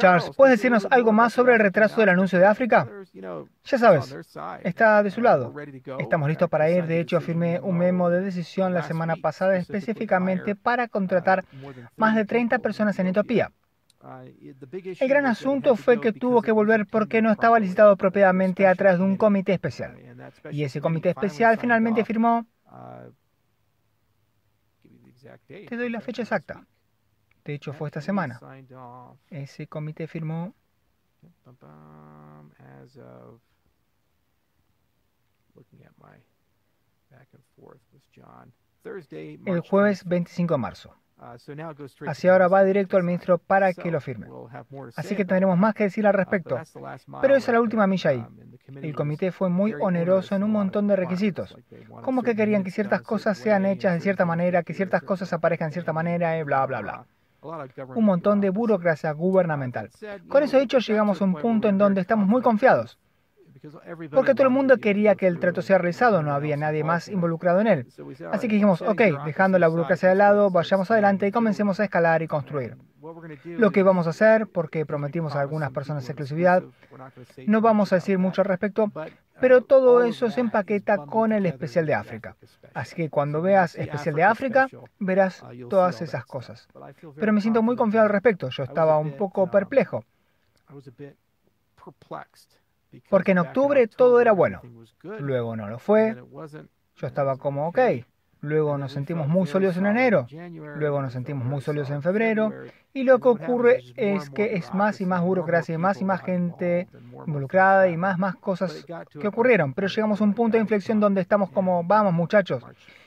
Charles, ¿puedes decirnos algo más sobre el retraso del anuncio de África? Ya sabes, está de su lado. Estamos listos para ir. De hecho, firmé un memo de decisión la semana pasada específicamente para contratar más de 30 personas en Etiopía. El gran asunto fue que tuvo que volver porque no estaba licitado propiamente a través de un comité especial. Y ese comité especial finalmente firmó... Te doy la fecha exacta. De hecho, fue esta semana. Ese comité firmó el jueves 25 de marzo. Uh, Así ahora va directo al ministro para que lo firme. Así que tendremos más que decir al uh, respecto. Pero esa es la última milla ahí. Um, el comité fue muy oneroso en un montón de requisitos. Como que querían que ciertas cosas sean hechas de cierta manera, que ciertas cosas aparezcan de cierta manera, y eh, bla, bla, bla. Uh, un montón de burocracia gubernamental. Con eso dicho, llegamos a un punto en donde estamos muy confiados. Porque todo el mundo quería que el trato sea realizado, no había nadie más involucrado en él. Así que dijimos, ok, dejando la burocracia de lado, vayamos adelante y comencemos a escalar y construir lo que vamos a hacer, porque prometimos a algunas personas exclusividad. No vamos a decir mucho al respecto, pero uh, todo eso se empaqueta con el especial de África. Así que cuando veas especial de África, verás uh, todas esas cosas. Pero me siento muy confiado al respecto. Yo estaba un poco uh, perplejo. Porque en octubre todo era bueno. Luego no lo fue. Yo estaba como, ok, Luego nos sentimos muy sólidos en enero, luego nos sentimos muy sólidos en febrero, y lo que ocurre es que es más y más burocracia, y más y más gente involucrada y más y más cosas que ocurrieron. Pero llegamos a un punto de inflexión donde estamos como, vamos muchachos.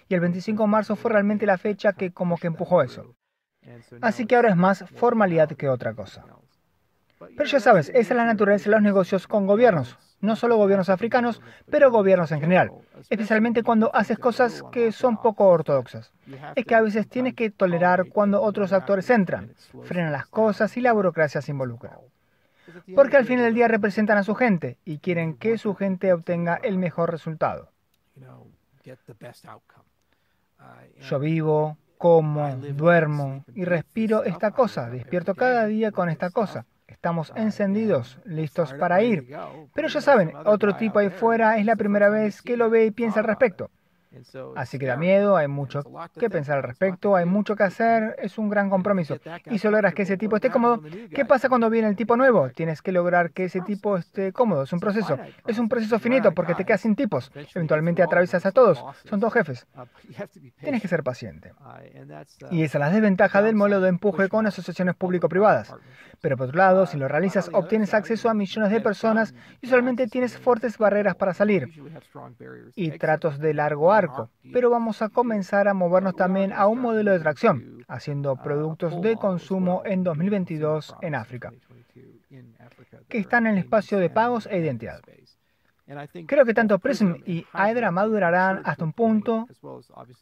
Y el 25 de marzo fue realmente la fecha que como que empujó eso. Así que ahora es más formalidad que otra cosa. Pero ya sabes, esa es la naturaleza de los negocios con gobiernos no solo gobiernos africanos, pero gobiernos en general, especialmente cuando haces cosas que son poco ortodoxas. Es que a veces tienes que tolerar cuando otros actores entran, frenan las cosas y la burocracia se involucra. Porque al final del día representan a su gente y quieren que su gente obtenga el mejor resultado. Yo vivo, como, duermo y respiro esta cosa, despierto cada día con esta cosa. Estamos encendidos, listos para ir. Pero ya saben, otro tipo ahí fuera es la primera vez que lo ve y piensa al respecto. Así que da miedo, hay mucho que pensar al respecto, hay mucho que hacer, es un gran compromiso. Y si logras que ese tipo esté cómodo, ¿qué pasa cuando viene el tipo nuevo? Tienes que lograr que ese tipo esté cómodo, es un proceso. Es un proceso finito porque te quedas sin tipos. Eventualmente atravesas a todos, son dos jefes. Uh, tienes que ser paciente. Uh, y esa es la desventaja del modelo de empuje con asociaciones público-privadas. Pero por otro lado, uh, si lo realizas, obtienes acceso a millones de personas y solamente tienes fuertes barreras para salir y tratos de largo arco pero vamos a comenzar a movernos también a un modelo de tracción, haciendo productos de consumo en 2022 en África, que están en el espacio de pagos e identidad. Creo que tanto Prism y Hydra madurarán hasta un punto,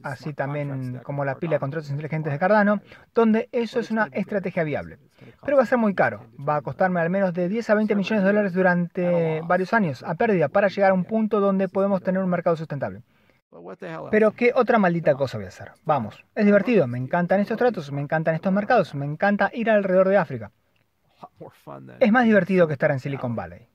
así también como la pila de contratos inteligentes de Cardano, donde eso es una estrategia viable. Pero va a ser muy caro, va a costarme al menos de 10 a 20 millones de dólares durante varios años a pérdida para llegar a un punto donde podemos tener un mercado sustentable. Pero qué otra maldita cosa voy a hacer. Vamos, es divertido, me encantan estos tratos, me encantan estos mercados, me encanta ir alrededor de África. Es más divertido que estar en Silicon Valley.